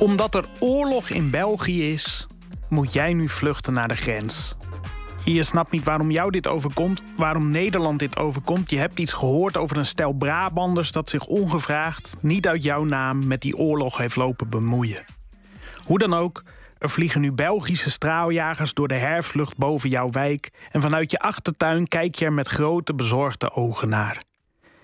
Omdat er oorlog in België is, moet jij nu vluchten naar de grens. Je snapt niet waarom jou dit overkomt, waarom Nederland dit overkomt. Je hebt iets gehoord over een stel Brabanders dat zich ongevraagd, niet uit jouw naam, met die oorlog heeft lopen bemoeien. Hoe dan ook, er vliegen nu Belgische straaljagers door de hervlucht boven jouw wijk en vanuit je achtertuin kijk je er met grote bezorgde ogen naar.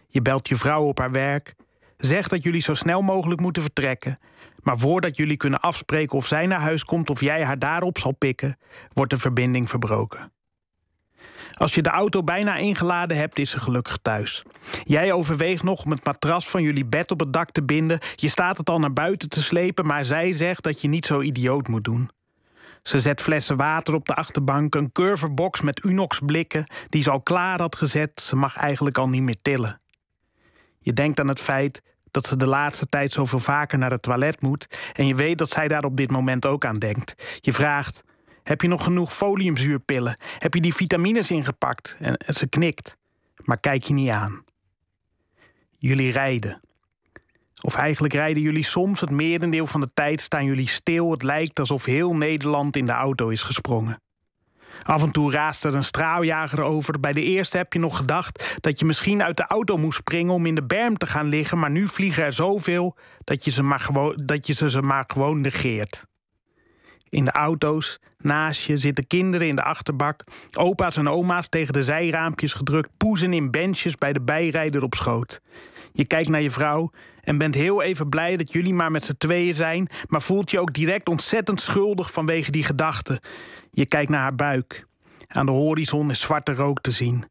Je belt je vrouw op haar werk, zegt dat jullie zo snel mogelijk moeten vertrekken. Maar voordat jullie kunnen afspreken of zij naar huis komt of jij haar daarop zal pikken, wordt de verbinding verbroken. Als je de auto bijna ingeladen hebt, is ze gelukkig thuis. Jij overweegt nog om het matras van jullie bed op het dak te binden. Je staat het al naar buiten te slepen, maar zij zegt dat je niet zo idioot moet doen. Ze zet flessen water op de achterbank, een curvebox met Unox blikken, die ze al klaar had gezet. Ze mag eigenlijk al niet meer tillen. Je denkt aan het feit dat ze de laatste tijd zoveel vaker naar het toilet moet en je weet dat zij daar op dit moment ook aan denkt. Je vraagt: Heb je nog genoeg foliumzuurpillen? Heb je die vitamines ingepakt? En ze knikt, maar kijk je niet aan. Jullie rijden. Of eigenlijk rijden jullie soms het merendeel van de tijd staan jullie stil. Het lijkt alsof heel Nederland in de auto is gesprongen. Af en toe raast er een straaljager over. Bij de eerste heb je nog gedacht dat je misschien uit de auto moest springen om in de berm te gaan liggen, maar nu vliegen er zoveel dat je ze maar, gewoon dat je ze, ze maar gewoon negeert in de auto's. Naast je zitten kinderen in de achterbak. Opa's en oma's tegen de zijraampjes gedrukt. Poezen in benches bij de bijrijder op schoot. Je kijkt naar je vrouw en bent heel even blij dat jullie maar met z'n tweeën zijn. Maar voelt je ook direct ontzettend schuldig vanwege die gedachten. Je kijkt naar haar buik. Aan de horizon is zwarte rook te zien.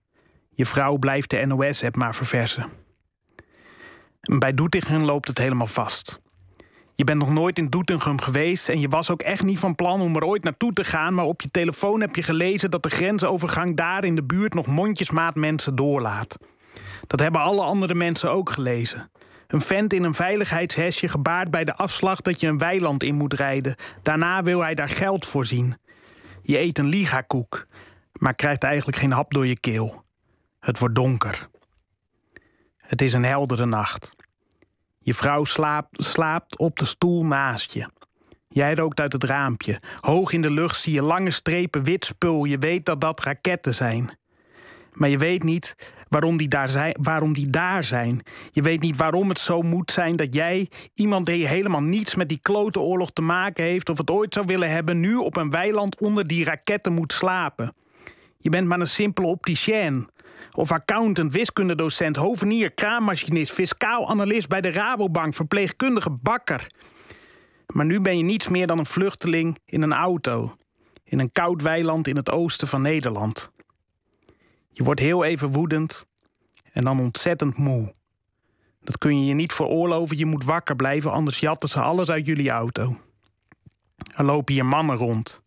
Je vrouw blijft de NOS-app maar verversen. Bij Doetinchem loopt het helemaal vast. Je bent nog nooit in Doetinchem geweest en je was ook echt niet van plan om er ooit naartoe te gaan, maar op je telefoon heb je gelezen dat de grensovergang daar in de buurt nog mondjesmaat mensen doorlaat. Dat hebben alle andere mensen ook gelezen. Een vent in een veiligheidshesje gebaard bij de afslag dat je een weiland in moet rijden. Daarna wil hij daar geld voor zien. Je eet een ligakoek, maar krijgt eigenlijk geen hap door je keel. Het wordt donker. Het is een heldere nacht. Je vrouw slaapt, slaapt op de stoel naast je. Jij rookt uit het raampje. Hoog in de lucht zie je lange strepen wit spul. Je weet dat dat raketten zijn. Maar je weet niet waarom die, daar zijn, waarom die daar zijn. Je weet niet waarom het zo moet zijn dat jij, iemand die helemaal niets met die klote oorlog te maken heeft of het ooit zou willen hebben, nu op een weiland onder die raketten moet slapen. Je bent maar een simpele opticien. Of accountant, wiskundedocent, hovenier, kraammachinist, fiscaal analist bij de Rabobank, verpleegkundige bakker. Maar nu ben je niets meer dan een vluchteling in een auto. In een koud weiland in het oosten van Nederland. Je wordt heel even woedend en dan ontzettend moe. Dat kun je je niet veroorloven, je moet wakker blijven, anders jatten ze alles uit jullie auto. Er lopen hier mannen rond.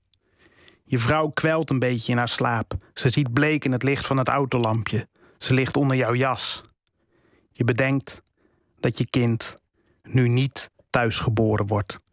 Je vrouw kwelt een beetje in haar slaap. Ze ziet bleek in het licht van het autolampje. Ze ligt onder jouw jas. Je bedenkt dat je kind nu niet thuisgeboren wordt.